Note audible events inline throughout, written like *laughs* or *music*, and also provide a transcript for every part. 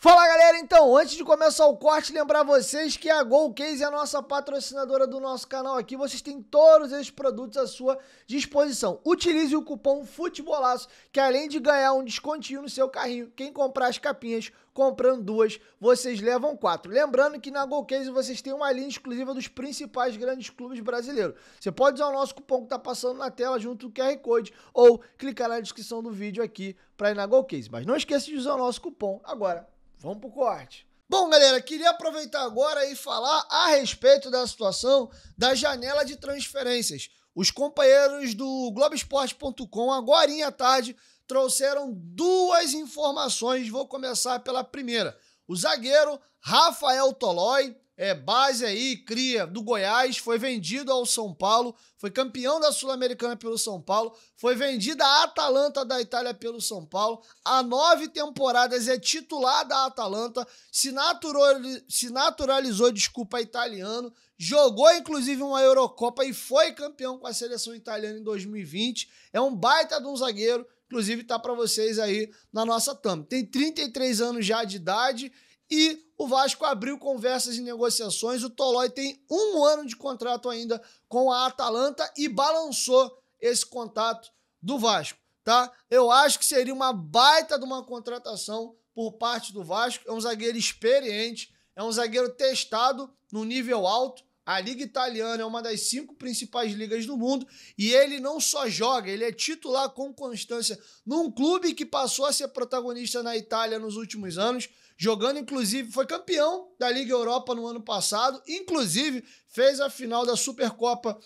Fala galera, então, antes de começar o corte, lembrar vocês que a Golcase é a nossa patrocinadora do nosso canal aqui. Vocês têm todos esses produtos à sua disposição. Utilize o cupom FUTEBOLAço, que além de ganhar um descontinho no seu carrinho, quem comprar as capinhas, comprando duas, vocês levam quatro. Lembrando que na Golcase vocês têm uma linha exclusiva dos principais grandes clubes brasileiros. Você pode usar o nosso cupom que está passando na tela junto com o QR Code ou clicar na descrição do vídeo aqui para ir na Golcase. Mas não esqueça de usar o nosso cupom agora Vamos pro corte. Bom, galera, queria aproveitar agora e falar a respeito da situação da janela de transferências. Os companheiros do Globoesporte.com, agora à tarde, trouxeram duas informações. Vou começar pela primeira. O zagueiro Rafael Tolói, é, base aí, cria do Goiás, foi vendido ao São Paulo, foi campeão da Sul-Americana pelo São Paulo, foi vendida à Atalanta da Itália pelo São Paulo, há nove temporadas é titular da Atalanta, se, naturalizou, se naturalizou, desculpa, italiano, jogou inclusive uma Eurocopa e foi campeão com a seleção italiana em 2020, é um baita de um zagueiro, inclusive tá para vocês aí na nossa thumb. Tem 33 anos já de idade, e o Vasco abriu conversas e negociações. O Tolói tem um ano de contrato ainda com a Atalanta e balançou esse contato do Vasco, tá? Eu acho que seria uma baita de uma contratação por parte do Vasco. É um zagueiro experiente, é um zagueiro testado no nível alto. A Liga Italiana é uma das cinco principais ligas do mundo e ele não só joga, ele é titular com constância num clube que passou a ser protagonista na Itália nos últimos anos, jogando inclusive, foi campeão da Liga Europa no ano passado, inclusive fez a final da Supercopa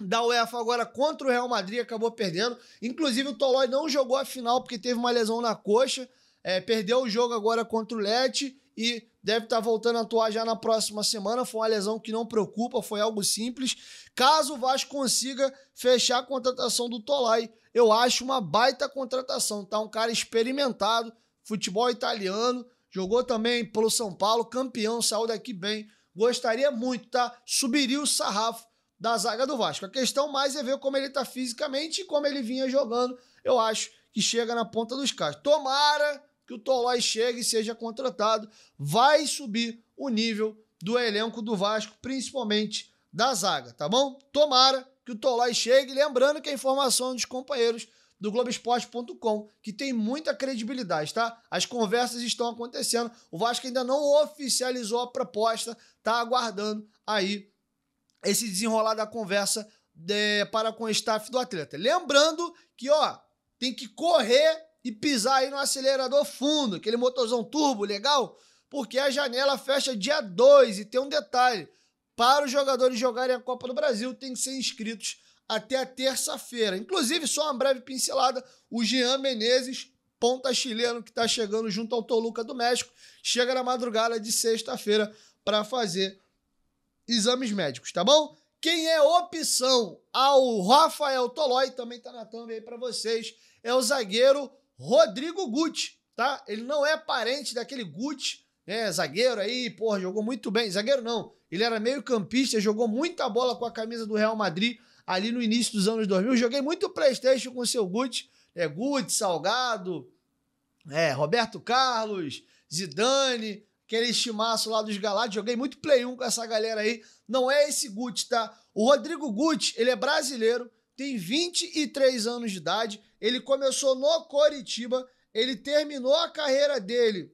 da UEFA agora contra o Real Madrid, acabou perdendo. Inclusive o Tolói não jogou a final porque teve uma lesão na coxa, é, perdeu o jogo agora contra o Lecce e deve estar tá voltando a atuar já na próxima semana. Foi uma lesão que não preocupa, foi algo simples. Caso o Vasco consiga fechar a contratação do Tolai, eu acho uma baita contratação, tá? Um cara experimentado, futebol italiano, jogou também pelo São Paulo, campeão, saiu daqui bem. Gostaria muito, tá? Subiria o sarrafo da zaga do Vasco. A questão mais é ver como ele tá fisicamente e como ele vinha jogando. Eu acho que chega na ponta dos carros. Tomara que o Tolói chegue e seja contratado, vai subir o nível do elenco do Vasco, principalmente da zaga, tá bom? Tomara que o Tolói chegue, lembrando que a informação dos companheiros do Globoesporte.com, que tem muita credibilidade, tá? As conversas estão acontecendo. O Vasco ainda não oficializou a proposta, tá aguardando aí esse desenrolar da conversa de, eh, para com o staff do atleta. Lembrando que, ó, tem que correr e pisar aí no acelerador fundo, aquele motorzão turbo legal, porque a janela fecha dia 2 e tem um detalhe, para os jogadores jogarem a Copa do Brasil tem que ser inscritos até a terça-feira. Inclusive, só uma breve pincelada, o Jean Menezes, ponta chileno que está chegando junto ao Toluca do México, chega na madrugada de sexta-feira para fazer exames médicos, tá bom? Quem é opção ao ah, Rafael Tolói, também tá na thumb aí para vocês, é o zagueiro Rodrigo Guti, tá? Ele não é parente daquele Guti, né? Zagueiro aí, porra, jogou muito bem. Zagueiro não, ele era meio campista, jogou muita bola com a camisa do Real Madrid ali no início dos anos 2000. Joguei muito Playstation com o seu Guti, é, né? Guti, Salgado, é, Roberto Carlos, Zidane, aquele estimaço lá dos Galatas. Joguei muito Play 1 com essa galera aí. Não é esse Guti, tá? O Rodrigo Guti, ele é brasileiro, tem 23 anos de idade. Ele começou no Coritiba, ele terminou a carreira dele,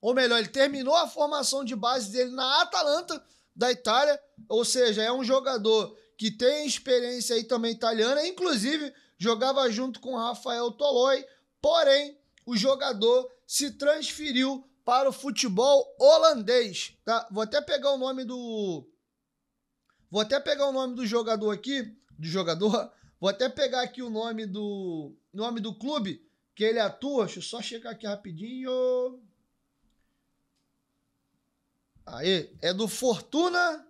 ou melhor, ele terminou a formação de base dele na Atalanta da Itália, ou seja, é um jogador que tem experiência aí também italiana, inclusive jogava junto com Rafael Toloi, porém o jogador se transferiu para o futebol holandês, tá? Vou até pegar o nome do Vou até pegar o nome do jogador aqui de jogador. *laughs* Vou até pegar aqui o nome do nome do clube que ele atua. Deixa eu só checar aqui rapidinho. Aí, é do Fortuna.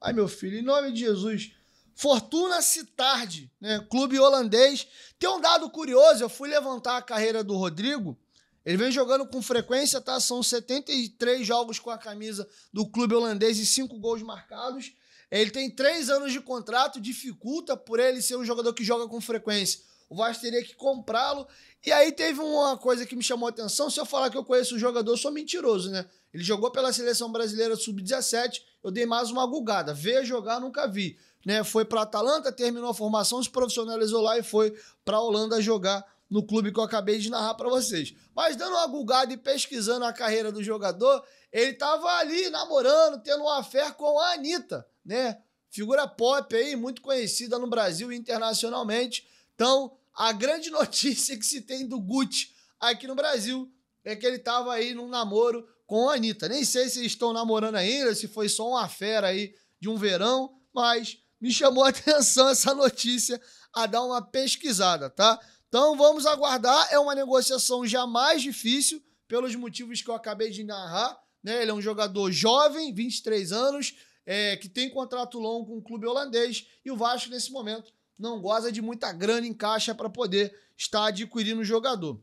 Ai, meu filho, em nome de Jesus. Fortuna Citard, né? Clube holandês. Tem um dado curioso, eu fui levantar a carreira do Rodrigo. Ele vem jogando com frequência, tá? São 73 jogos com a camisa do clube holandês e 5 gols marcados. Ele tem três anos de contrato, dificulta por ele ser um jogador que joga com frequência. O Vasco teria que comprá-lo. E aí teve uma coisa que me chamou a atenção. Se eu falar que eu conheço o jogador, eu sou mentiroso, né? Ele jogou pela seleção brasileira sub-17, eu dei mais uma gulgada. Veio jogar, nunca vi. Né? Foi para Atalanta, terminou a formação, se profissionalizou lá e foi para Holanda jogar no clube que eu acabei de narrar para vocês. Mas dando uma gulgada e pesquisando a carreira do jogador, ele estava ali namorando, tendo uma fé com a Anitta, né? Figura pop aí, muito conhecida no Brasil e internacionalmente. Então, a grande *laughs* notícia que se tem do Gucci aqui no Brasil é que ele estava aí num namoro com a Anitta. Nem sei se eles estão namorando ainda, se foi só uma fera aí de um verão, mas me chamou a *laughs* atenção essa notícia a dar uma pesquisada, tá? Então vamos aguardar. É uma negociação jamais difícil, pelos motivos que eu acabei de narrar. Né? Ele é um jogador jovem, 23 anos, é, que tem contrato longo com o clube holandês. E o Vasco, nesse momento, não goza de muita grana em caixa para poder estar adquirindo o jogador.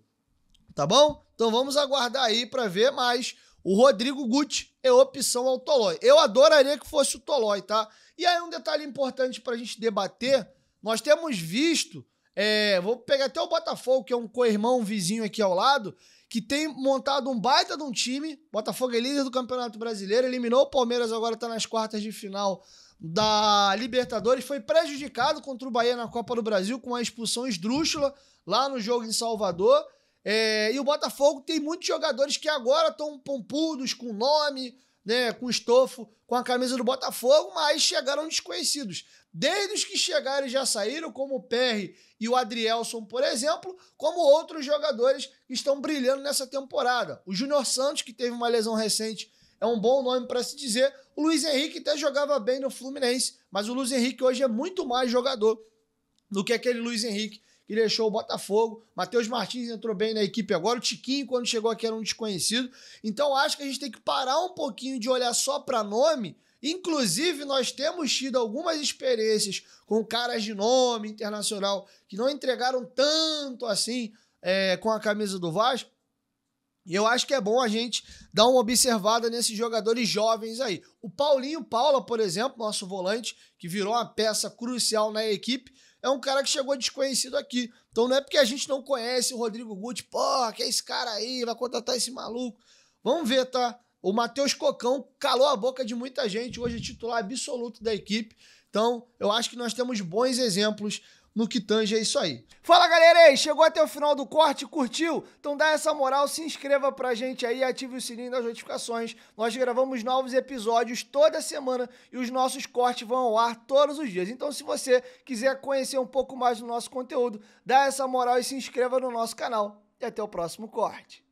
Tá bom? Então vamos aguardar aí para ver mais. O Rodrigo Guti é opção ao Tolói. Eu adoraria que fosse o Tolói, tá? E aí um detalhe importante para a gente debater: nós temos visto é, vou pegar até o Botafogo, que é um co-irmão um vizinho aqui ao lado, que tem montado um baita de um time. Botafogo é líder do Campeonato Brasileiro, eliminou o Palmeiras, agora está nas quartas de final da Libertadores. Foi prejudicado contra o Bahia na Copa do Brasil com a expulsão esdrúxula lá no jogo em Salvador. É, e o Botafogo tem muitos jogadores que agora estão pompudos, com nome, né, com estofo, com a camisa do Botafogo, mas chegaram desconhecidos. Desde os que chegaram e já saíram, como o Perry e o Adrielson, por exemplo, como outros jogadores que estão brilhando nessa temporada. O Júnior Santos, que teve uma lesão recente, é um bom nome para se dizer. O Luiz Henrique até jogava bem no Fluminense, mas o Luiz Henrique hoje é muito mais jogador do que aquele Luiz Henrique que deixou o Botafogo. Matheus Martins entrou bem na equipe agora. O Tiquinho, quando chegou aqui, era um desconhecido. Então acho que a gente tem que parar um pouquinho de olhar só para nome. Inclusive, nós temos tido algumas experiências com caras de nome internacional que não entregaram tanto assim é, com a camisa do Vasco. E eu acho que é bom a gente dar uma observada nesses jogadores jovens aí. O Paulinho Paula, por exemplo, nosso volante, que virou uma peça crucial na equipe, é um cara que chegou desconhecido aqui. Então não é porque a gente não conhece o Rodrigo Guti, porra, que é esse cara aí, vai contratar esse maluco. Vamos ver, tá? O Matheus Cocão calou a boca de muita gente, hoje é titular absoluto da equipe. Então, eu acho que nós temos bons exemplos no que tange é isso aí. Fala galera, aí, chegou até o final do corte, curtiu? Então dá essa moral, se inscreva pra gente aí, ative o sininho das notificações. Nós gravamos novos episódios toda semana e os nossos cortes vão ao ar todos os dias. Então se você quiser conhecer um pouco mais do nosso conteúdo, dá essa moral e se inscreva no nosso canal. E até o próximo corte.